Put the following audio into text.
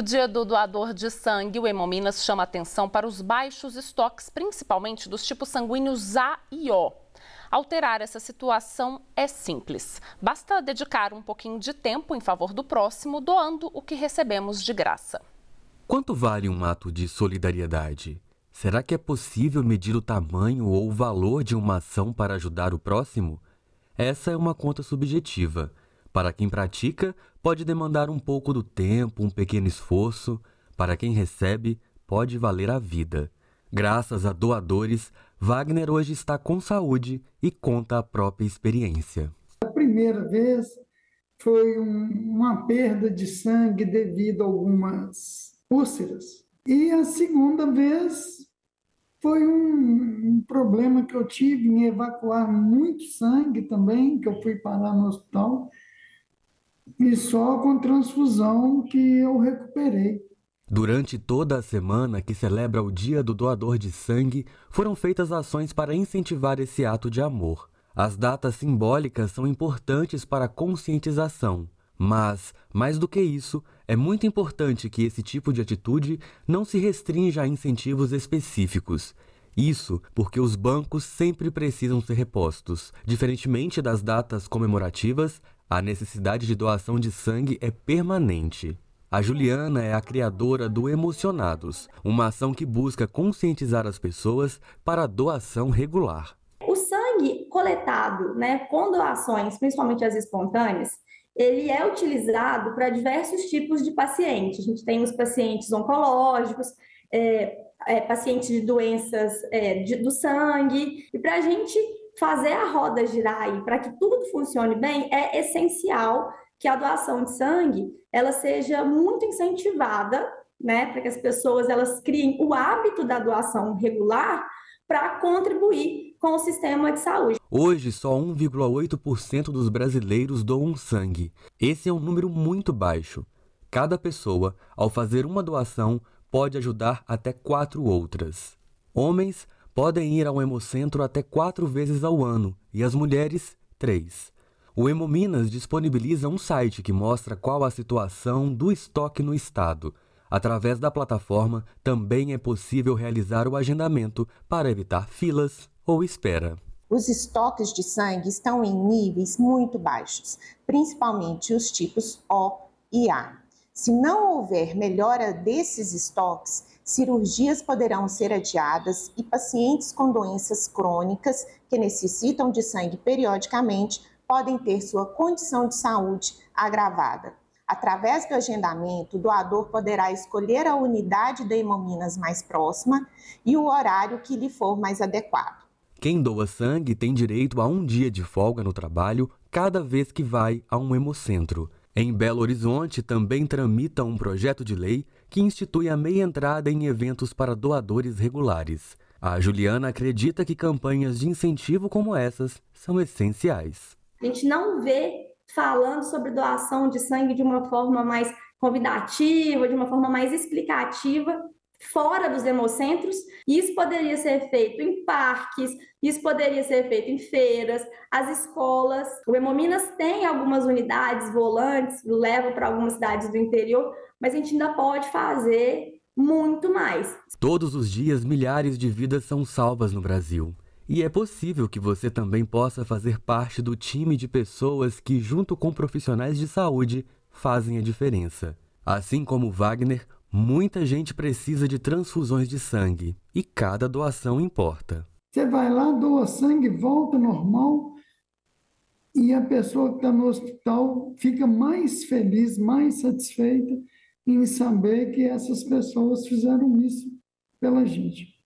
No dia do doador de sangue, o Hemominas chama atenção para os baixos estoques, principalmente dos tipos sanguíneos A e O. Alterar essa situação é simples. Basta dedicar um pouquinho de tempo em favor do próximo, doando o que recebemos de graça. Quanto vale um ato de solidariedade? Será que é possível medir o tamanho ou o valor de uma ação para ajudar o próximo? Essa é uma conta subjetiva. Para quem pratica, pode demandar um pouco do tempo, um pequeno esforço. Para quem recebe, pode valer a vida. Graças a doadores, Wagner hoje está com saúde e conta a própria experiência. A primeira vez foi um, uma perda de sangue devido a algumas úlceras. E a segunda vez foi um, um, problema que eu tive em evacuar muito sangue também, que eu fui parar no hospital e só com transfusão que eu recuperei. Durante toda a semana que celebra o Dia do Doador de Sangue, foram feitas ações para incentivar esse ato de amor. As datas simbólicas são importantes para a conscientização, mas, mais do que isso, é muito importante que esse tipo de atitude não se restrinja a incentivos específicos. Isso porque os bancos sempre precisam ser repostos. Diferentemente das datas comemorativas, a necessidade de doação de sangue é permanente. A Juliana é a criadora do Emocionados, uma ação que busca conscientizar as pessoas para a doação regular. O sangue coletado né, com doações, principalmente as espontâneas, ele é utilizado para diversos tipos de pacientes. A gente tem os pacientes oncológicos, é, é, pacientes de doenças é, de, do sangue, e para a gente fazer a roda girar aí para que tudo funcione bem é essencial que a doação de sangue ela seja muito incentivada, né, para que as pessoas elas criem o hábito da doação regular para contribuir com o sistema de saúde. Hoje, só 1,8% dos brasileiros doam sangue. Esse é um número muito baixo. Cada pessoa, ao fazer uma doação, pode ajudar até quatro outras. Homens podem ir ao Hemocentro até quatro vezes ao ano e as mulheres, três. O Hemominas disponibiliza um site que mostra qual a situação do estoque no estado. Através da plataforma, também é possível realizar o agendamento para evitar filas ou espera. Os estoques de sangue estão em níveis muito baixos, principalmente os tipos O e A. Se não houver melhora desses estoques, cirurgias poderão ser adiadas e pacientes com doenças crônicas que necessitam de sangue periodicamente podem ter sua condição de saúde agravada. Através do agendamento, o doador poderá escolher a unidade de Hemominas mais próxima e o horário que lhe for mais adequado. Quem doa sangue tem direito a um dia de folga no trabalho cada vez que vai a um hemocentro. Em Belo Horizonte também tramita um projeto de lei que institui a meia entrada em eventos para doadores regulares. A Juliana acredita que campanhas de incentivo como essas são essenciais. A gente não vê falando sobre doação de sangue de uma forma mais convidativa, de uma forma mais explicativa, fora dos hemocentros. Isso poderia ser feito em parques, isso poderia ser feito em feiras, as escolas. O Hemominas tem algumas unidades volantes, leva para algumas cidades do interior, mas a gente ainda pode fazer muito mais. Todos os dias, milhares de vidas são salvas no Brasil. E é possível que você também possa fazer parte do time de pessoas que, junto com profissionais de saúde, fazem a diferença. Assim como Wagner, Muita gente precisa de transfusões de sangue e cada doação importa. Você vai lá, doa sangue, volta normal e a pessoa que está no hospital fica mais feliz, mais satisfeita em saber que essas pessoas fizeram isso pela gente.